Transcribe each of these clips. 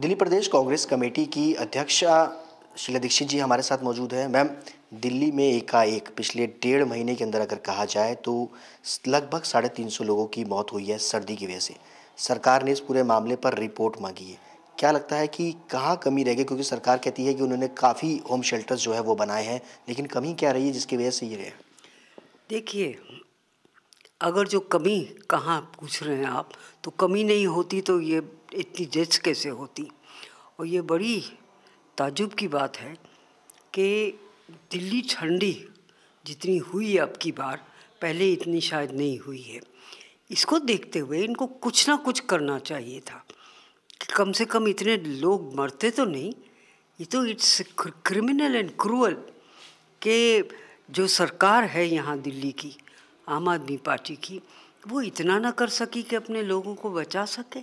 दिल्ली प्रदेश Congress committee की अध्यक्षा शीला दीक्षित जी हमारे साथ मौजूद है मैम दिल्ली में एकाएक पिछले डेढ़ महीने के अंदर अगर कहा जाए तो लगभग साढ़े तीन सौ लोगों की मौत हुई है सर्दी की वजह से सरकार ने इस पूरे मामले पर रिपोर्ट मांगी है क्या लगता है कि कहाँ कमी रह गई क्योंकि सरकार कहती है कि उन्होंने काफ़ी होम शेल्टर्स जो है वो बनाए हैं लेकिन कमी क्या रही है जिसकी वजह से ये रहे देखिए अगर जो कमी कहाँ पूछ रहे हैं आप तो कमी नहीं होती तो ये इतनी जज कैसे होती और ये बड़ी ताजुब की बात है कि दिल्ली ठंडी जितनी हुई अब की बार पहले इतनी शायद नहीं हुई है इसको देखते हुए इनको कुछ ना कुछ करना चाहिए था कि कम से कम इतने लोग मरते तो नहीं ये तो इट्स क्रिमिनल एंड क्रूअल के जो सरकार है यहाँ दिल्ली की आम आदमी पार्टी की वो इतना ना कर सकी कि अपने लोगों को बचा सके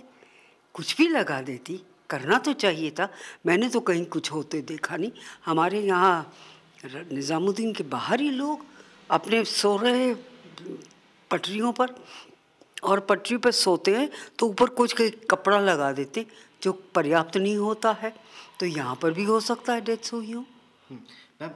कुछ भी लगा देती करना तो चाहिए था मैंने तो कहीं कुछ होते देखा नहीं हमारे यहाँ निज़ामुद्दीन के बाहर ही लोग अपने सो रहे पटरियों पर और पटरी पर सोते हैं तो ऊपर कुछ कपड़ा लगा देते जो पर्याप्त नहीं होता है तो यहाँ पर भी हो सकता है डेथ हुई हो हम्म, मैम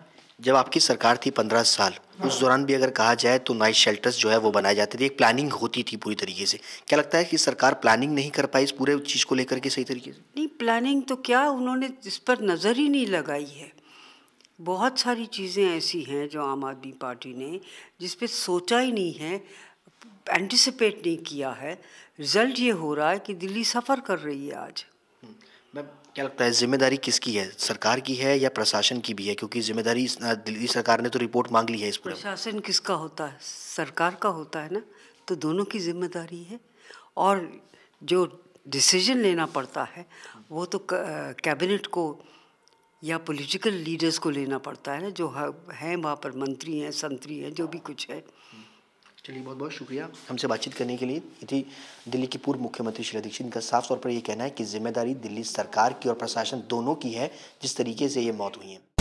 जब आपकी सरकार थी पंद्रह साल हाँ। उस दौरान भी अगर कहा जाए तो नाइट शेल्टर्स जो है वो बनाए जाते थे एक प्लानिंग होती थी पूरी तरीके से क्या लगता है कि सरकार प्लानिंग नहीं कर पाई इस पूरे चीज़ को लेकर के सही तरीके से नहीं प्लानिंग तो क्या उन्होंने इस पर नज़र ही नहीं लगाई है बहुत सारी चीज़ें ऐसी हैं जो आम आदमी पार्टी ने जिस पर सोचा ही नहीं है एंटिसिपेट नहीं किया है रिज़ल्ट ये हो रहा है कि दिल्ली सफ़र कर रही है आज मैम क्या लगता है जिम्मेदारी किसकी है सरकार की है या प्रशासन की भी है क्योंकि जिम्मेदारी दिल्ली सरकार ने तो रिपोर्ट मांग ली है इस पूरे प्रशासन किसका होता है सरकार का होता है ना तो दोनों की जिम्मेदारी है और जो डिसीजन लेना पड़ता है वो तो कैबिनेट को या पॉलिटिकल लीडर्स को लेना पड़ता है ना जो हैं वहाँ पर मंत्री हैं संतरी हैं जो भी कुछ है चलिए बहुत बहुत शुक्रिया हमसे बातचीत करने के लिए यदि दिल्ली की पूर्व मुख्यमंत्री शीला दीक्षित का साफ तौर पर यह कहना है कि जिम्मेदारी दिल्ली सरकार की और प्रशासन दोनों की है जिस तरीके से ये मौत हुई है